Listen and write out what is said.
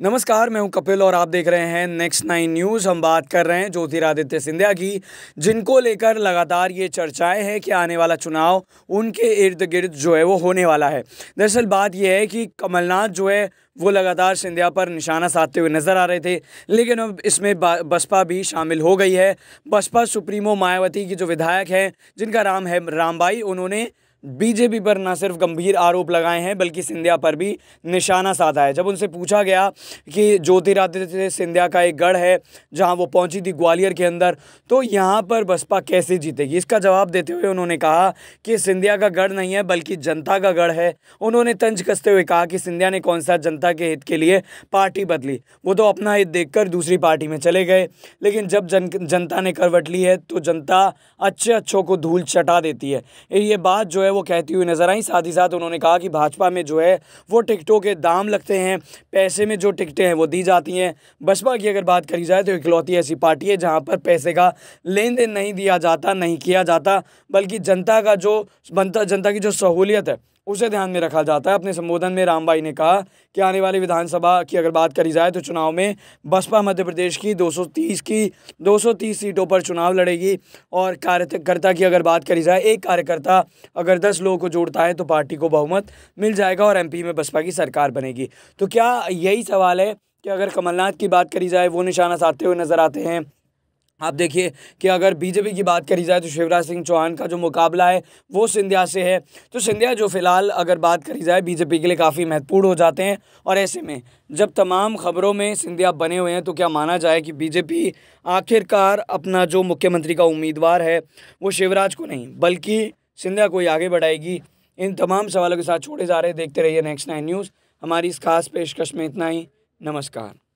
नमस्कार मैं हूं कपिल और आप देख रहे हैं नेक्स्ट नाइन न्यूज़ हम बात कर रहे हैं ज्योतिरादित्य सिंधिया की जिनको लेकर लगातार ये चर्चाएं हैं कि आने वाला चुनाव उनके इर्द गिर्द जो है वो होने वाला है दरअसल बात यह है कि कमलनाथ जो है वो लगातार सिंधिया पर निशाना साधते हुए नजर आ रहे थे लेकिन अब इसमें बसपा भी शामिल हो गई है बसपा सुप्रीमो मायावती की जो विधायक हैं जिनका नाम है रामबाई उन्होंने बीजेपी पर ना सिर्फ गंभीर आरोप लगाए हैं बल्कि सिंधिया पर भी निशाना साधा है जब उनसे पूछा गया कि ज्योतिरादित्य सिंधिया का एक गढ़ है जहां वो पहुंची थी ग्वालियर के अंदर तो यहां पर बसपा कैसे जीतेगी इसका जवाब देते हुए उन्होंने कहा कि सिंधिया का गढ़ नहीं है बल्कि जनता का गढ़ है उन्होंने तंज कसते हुए कहा कि सिंधिया ने कौन सा जनता जनता के हित के लिए पार्टी बदली वो तो अपना हित देखकर दूसरी पार्टी में चले गए लेकिन जब जन जनता ने करवट ली है तो जनता अच्छे अच्छों को धूल चटा देती है ये बात जो है वो कहती हुई नज़र आई साथ ही साथ उन्होंने कहा कि भाजपा में जो है वो टिकटों के दाम लगते हैं पैसे में जो टिकटें हैं वो दी जाती हैं बसपा की अगर बात करी जाए तो इकलौती ऐसी पार्टी है जहाँ पर पैसे का लेन देन नहीं दिया जाता नहीं किया जाता बल्कि जनता का जो बनता जनता की जो सहूलियत है उसे ध्यान में रखा जाता है अपने संबोधन में रामबाई ने कहा कि आने वाली विधानसभा की अगर बात करी जाए तो चुनाव में बसपा मध्य प्रदेश की 230 की 230 सीटों पर चुनाव लड़ेगी और कार्यकर्ता की अगर बात करी जाए एक कार्यकर्ता अगर 10 लोगों को जोड़ता है तो पार्टी को बहुमत मिल जाएगा और एमपी में बसपा की सरकार बनेगी तो क्या यही सवाल है कि अगर कमलनाथ की बात करी जाए वो निशाना साधते हुए नज़र आते हैं आप देखिए कि अगर बीजेपी की बात करी जाए तो शिवराज सिंह चौहान का जो मुकाबला है वो सिंधिया से है तो सिंधिया जो फ़िलहाल अगर बात करी जाए बीजेपी के लिए काफ़ी महत्वपूर्ण हो जाते हैं और ऐसे में जब तमाम खबरों में सिंधिया बने हुए हैं तो क्या माना जाए कि बीजेपी आखिरकार अपना जो मुख्यमंत्री का उम्मीदवार है वो शिवराज को नहीं बल्कि सिंधिया को ही आगे बढ़ाएगी इन तमाम सवालों के साथ छोड़े जा रहे देखते रहिए नेक्स्ट नाइन न्यूज़ हमारी इस खास पेशकश में इतना ही नमस्कार